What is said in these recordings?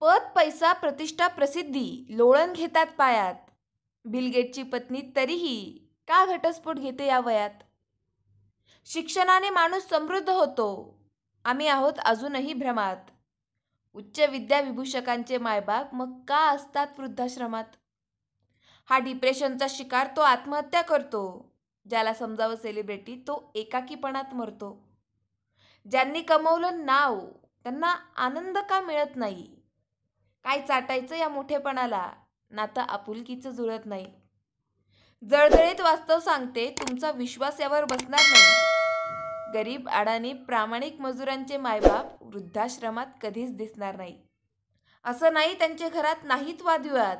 पद पैसा प्रतिष्ठा प्रसिद्धी लोळण घेतात पायात बिलगेटची पत्नी तरीही का घटस्फोट घेते या वयात शिक्षणाने माणूस समृद्ध होतो आम्ही आहोत अजूनही भ्रमात उच्च विद्या विभूषकांचे मायबाप मग का असतात वृद्धाश्रमात हा डिप्रेशनचा शिकार तो आत्महत्या करतो ज्याला समजावं सेलिब्रिटी तो एकाकीपणात मरतो ज्यांनी कमवलं नाव त्यांना आनंद का मिळत नाही काय चाटायचं या मोठेपणाला नातं आपुलकीचं जुळत नाही जळजळीत वास्तव सांगते तुमचा विश्वास यावर बसणार नाही गरीब अडाणी प्रामाणिक मजुरांचे मायबाप वृद्धाश्रमात कधीच दिसणार नाही असं नाही त्यांच्या घरात नाहीत वादविवाद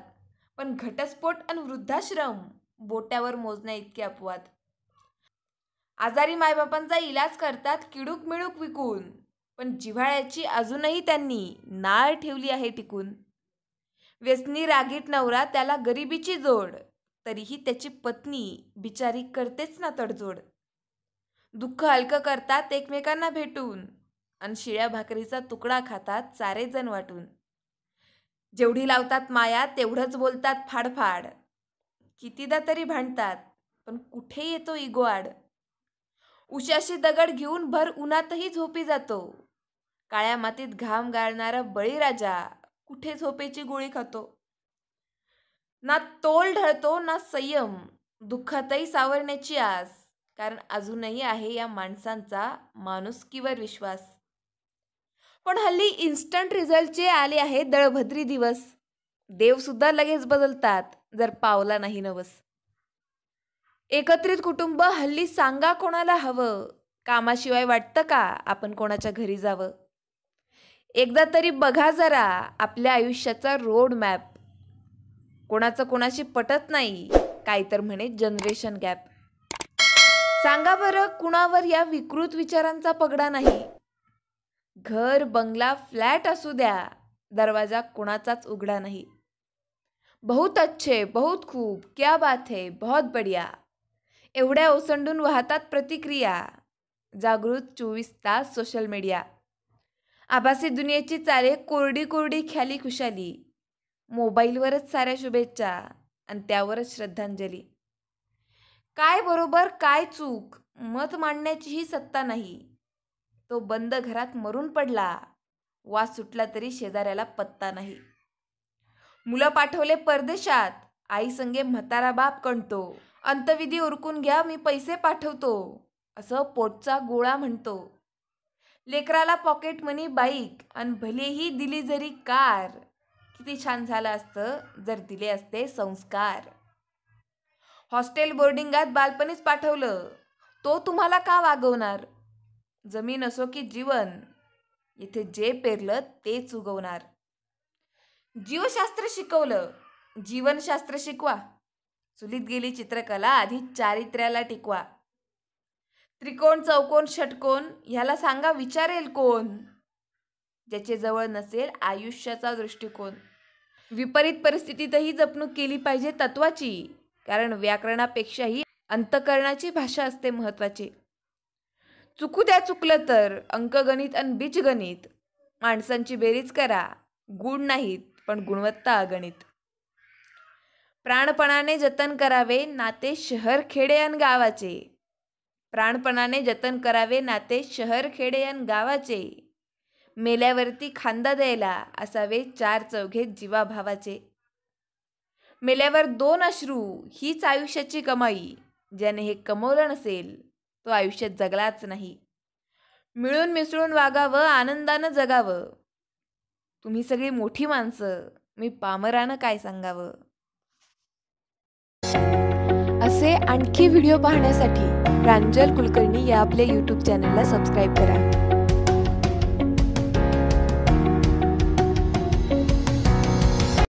पण घटस्फोट आणि वृद्धाश्रम बोट्यावर मोजण्या इतके अपवाद आजारी मायबापांचा इलाज करतात किडूक मिळूक विकून पण जिव्हाळ्याची अजूनही त्यांनी नाळ ठेवली आहे टिकून व्यसनी रागीट नवरा त्याला गरिबीची जोड तरीही त्याची पत्नी बिचारी करतेच ना तडजोड दुःख हलकं करतात एकमेकांना भेटून आणि शिळ्या भाकरीचा तुकडा खातात सारेजण वाटून जेवढी लावतात माया तेवढंच बोलतात फाडफाड कितीदा तरी भांडतात पण कुठे येतो इगोआड आड उशाशी दगड घेऊन भर उन्हातही झोपी जातो काळ्या मातीत घाम गाळणारा बळीराजा कुठे झोपेची गोळी खातो ना तोल ढळतो ना संयम दुःखातही सावरण्याची आस कारण अजूनही आहे या माणसांचा माणुसकीवर विश्वास पण हल्ली इन्स्टंट रिझल्टचे आले आहे दळभद्री दिवस देवसुद्धा लगेच बदलतात जर पावला नाही नवस एकत्रित कुटुंब हल्ली सांगा कोणाला हवं कामाशिवाय वाटतं का आपण कोणाच्या घरी जावं एकदा तरी बघा जरा आपल्या आयुष्याचा रोड मॅप कोणाचं कोणाशी पटत नाही काय तर म्हणे जनरेशन गॅप सांगा बरं कुणावर या विकृत विचारांचा पगडा नाही घर बंगला फ्लॅट असू द्या दरवाजा कोणाचाच उघडा नाही बहुत अच्छे बहुत खूप क्या बात है बहुत बढिया एवढ्या ओसंडून वाहतात प्रतिक्रिया जागृत चोवीस तास सोशल मीडिया आभासी दुनियेची चाले कोरडी कोरडी ख्याली खुशाली मोबाईलवरच साऱ्या शुभेच्छा आणि त्यावरच श्रद्धांजली काय बरोबर काय चूक मत मांडण्याचीही सत्ता नाही तो बंद घरात मरून पडला वा सुटला तरी शेजाऱ्याला पत्ता नाही मुलं पाठवले परदेशात आई संगे म्हातारा बाप कणतो अंतविधी उरकून घ्या मी पैसे पाठवतो असं पोटचा गोळा म्हणतो लेकराला पॉकेट मनी बाईक आणि भलेही दिली जरी कार किती छान झालं असतं जर दिले असते संस्कार हॉस्टेल बोर्डिंगात बालपणीच पाठवलं तो तुम्हाला का वागवणार जमीन असो की जीवन इथे जे पेरलं तेच उगवणार जीवशास्त्र शिकवलं जीवनशास्त्र शिकवा चुलीत गेली चित्रकला आधी चारित्र्याला टिकवा त्रिकोण चौकोन षटकोन ह्याला सांगा विचारेल कोण ज्याचे जवळ नसेल आयुष्याचा दृष्टिकोन विपरीत परिस्थितीतही जपणूक केली पाहिजे तत्वाची कारण व्याकरणापेक्षाही अंतकरणाची भाषा असते महत्वाची चुकू द्या चुकलं तर अंकगणित आणि बीजगणित माणसांची बेरीज करा गुण नाहीत पण गुणवत्ता अगणित प्राणपणाने जतन करावे नाते शहर खेडे आणि गावाचे प्राणपणाने जतन करावे नाते शहर खेडे आणि गावाचे मेल्यावरती खांदा द्यायला असावे चार चौघे जीवाभावाचे मेल्यावर दोन अश्रू हीच आयुष्याची कमाई ज्याने हे कमवलं नसेल तो आयुष्यात जगलाच नाही मिळून मिसळून वागावं आनंदानं जगावं तुम्ही सगळी मोठी माणसं मी पामरानं काय सांगावं असे आणखी व्हिडिओ पाहण्यासाठी प्रांजल कुलकर्णी या आपल्या यूट्यूब चॅनलला सबस्क्राईब करा